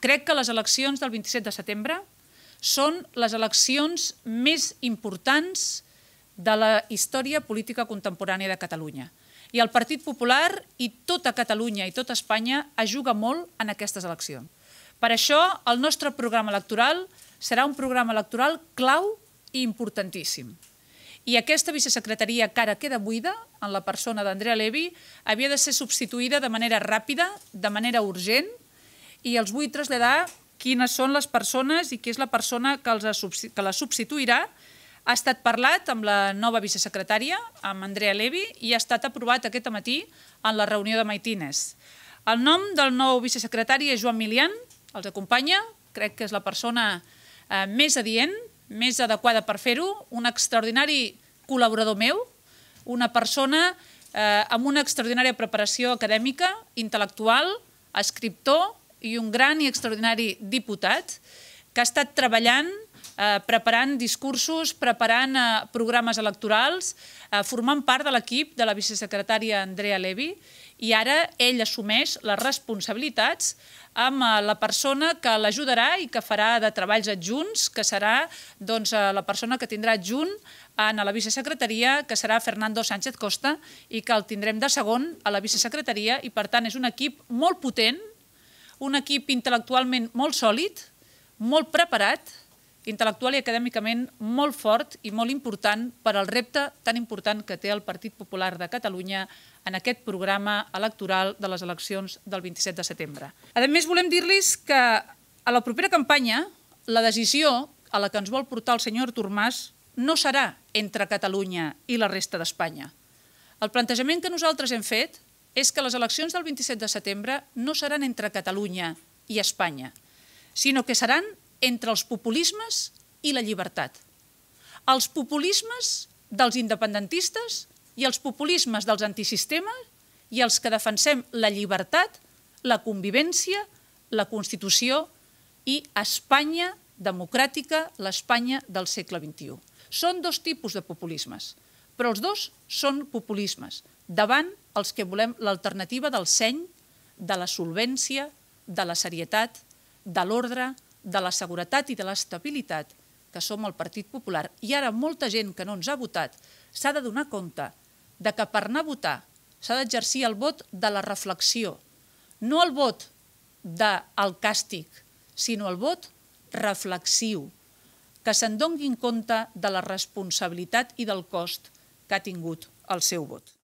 Crec que les eleccions del 27 de setembre són les eleccions més importants de la història política contemporània de Catalunya. I el Partit Popular i tota Catalunya i tota Espanya es juga molt en aquestes eleccions. Per això, el nostre programa electoral serà un programa electoral clau i importantíssim. I aquesta vicesecretaria que ara queda buida, en la persona d'Andrea Levi, havia de ser substituïda de manera ràpida, de manera urgent, i els vull traslladar quines són les persones i qui és la persona que, els que les substituirà. Ha estat parlat amb la nova vicesecretària, amb Andrea Levi, i ha estat aprovat aquest matí en la reunió de Maitines. El nom del nou vicesecretari és Joan Milian, els acompanya, crec que és la persona eh, més adient, més adequada per fer-ho, un extraordinari col·laborador meu, una persona eh, amb una extraordinària preparació acadèmica, intel·lectual, escriptor, i un gran i extraordinari diputat que ha estat treballant eh, preparant discursos, preparant eh, programes electorals, eh, formant part de l'equip de la vicesecretària Andrea Levy, i ara ell assumeix les responsabilitats amb eh, la persona que l'ajudarà i que farà de treballs adjunts, que serà doncs, eh, la persona que tindrà adjunt en la vicesecretaria, que serà Fernando Sánchez Costa, i que el tindrem de segon a la vicesecretaria, i per tant és un equip molt potent, un equip intel·lectualment molt sòlid, molt preparat, intel·lectual i acadèmicament molt fort i molt important per al repte tan important que té el Partit Popular de Catalunya en aquest programa electoral de les eleccions del 27 de setembre. A més, volem dir-los que a la propera campanya la decisió a la que ens vol portar el senyor Artur Mas no serà entre Catalunya i la resta d'Espanya. El plantejament que nosaltres hem fet és que les eleccions del 27 de setembre no seran entre Catalunya i Espanya, sinó que seran entre els populismes i la llibertat. Els populismes dels independentistes i els populismes dels antisistemes i els que defensem la llibertat, la convivència, la Constitució i Espanya democràtica, l'Espanya del segle XXI. Són dos tipus de populismes. Però els dos són populismes, davant els que volem l'alternativa del seny, de la solvència, de la serietat, de l'ordre, de la seguretat i de l'estabilitat, que som el Partit Popular. I ara molta gent que no ens ha votat s'ha de donar compte de que per anar a votar s'ha d'exercir el vot de la reflexió, no el vot del càstig, sinó el vot reflexiu, que se'n donin compte de la responsabilitat i del cost que ha tingut el seu vot.